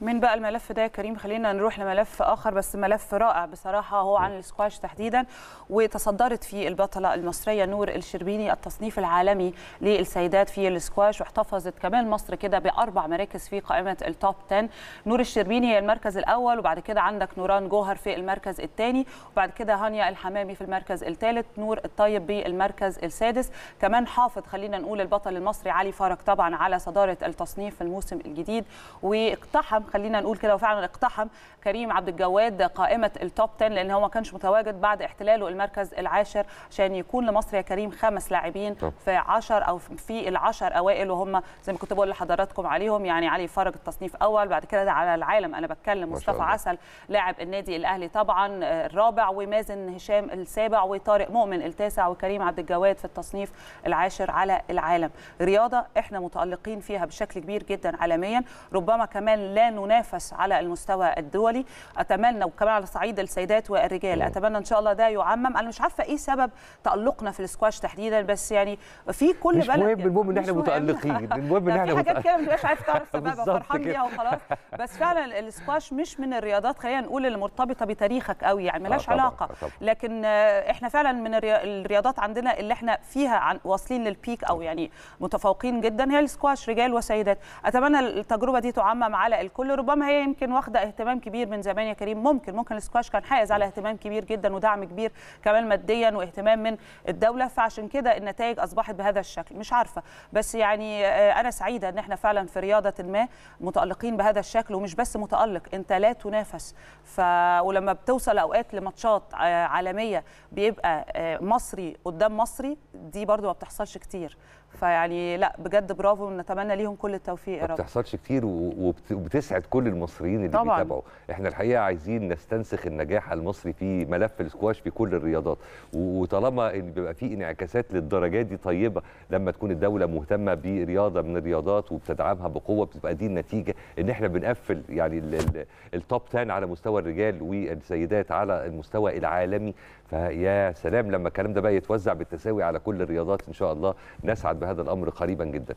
من بقى الملف ده يا كريم خلينا نروح لملف اخر بس ملف رائع بصراحه هو عن السكواش تحديدا وتصدرت فيه البطله المصريه نور الشربيني التصنيف العالمي للسيدات في السكواش واحتفظت كمان مصر كده باربع مراكز في قائمه التوب 10 نور الشربيني هي المركز الاول وبعد كده عندك نوران جوهر في المركز الثاني وبعد كده هانيا الحمامي في المركز الثالث نور الطيب بالمركز السادس كمان حافظ خلينا نقول البطل المصري علي فرج طبعا على صداره التصنيف في الموسم الجديد واقتحم خلينا نقول كده وفعلا اقتحم كريم عبد الجواد قائمه التوب 10 لان هو ما كانش متواجد بعد احتلاله المركز العاشر عشان يكون لمصر يا كريم خمس لاعبين في 10 او في العشر اوائل وهم زي ما كنت بقول لحضراتكم عليهم يعني علي فرج التصنيف اول بعد كده على العالم انا بتكلم مصطفى عسل لاعب النادي الاهلي طبعا آه، الرابع ومازن هشام السابع وطارق مؤمن التاسع وكريم عبد الجواد في التصنيف العاشر على العالم رياضه احنا متالقين فيها بشكل كبير جدا عالميا ربما كمان لا ننافس على المستوى الدولي اتمنى وكمان على صعيد السيدات والرجال اتمنى ان شاء الله ده يعمم انا مش عارفه ايه سبب تالقنا في السكواش تحديدا بس يعني في كل مش بلد مهم المهم ان احنا متالقين المهم ان احنا حاجات كده مش عارف تعرف سببها فرحان بيها وخلاص بس فعلا السكواش مش من الرياضات خلينا نقول اللي مرتبطه بتاريخك قوي يعني آه، ملهاش علاقه آه، طبعا. لكن آه، احنا فعلا من الرياضات عندنا اللي احنا فيها واصلين للبيك او يعني متفوقين جدا هي السكواش رجال وسيدات اتمنى التجربه دي تعمم على الكل واللي ربما هي يمكن واخده اهتمام كبير من زمان يا كريم ممكن ممكن السكواش كان حائز على اهتمام كبير جدا ودعم كبير كمان ماديا واهتمام من الدوله فعشان كده النتائج اصبحت بهذا الشكل مش عارفه بس يعني آه، انا سعيده ان احنا فعلا في رياضه ما متالقين بهذا الشكل ومش بس متالق انت لا تنافس ف ولما بتوصل اوقات لماتشات آه، عالميه بيبقى آه، مصري قدام مصري دي برده ما بتحصلش كتير فيعني لا بجد برافو ونتمنى ليهم كل التوفيق يا رب ما بتحصلش كتير وبتسعد يسعد كل المصريين اللي طبعًا. بيتابعوا احنا الحقيقه عايزين نستنسخ النجاح المصري في ملف السكواش في كل الرياضات وطالما ان بيبقى في انعكاسات للدرجات دي طيبه لما تكون الدوله مهتمه برياضه من الرياضات وبتدعمها بقوه بتبقى دي النتيجه ان احنا بنقفل يعني التوب 10 على مستوى الرجال والسيدات على المستوى العالمي فيا سلام لما الكلام ده بقى يتوزع بالتساوي على كل الرياضات ان شاء الله نسعد بهذا الامر قريبا جدا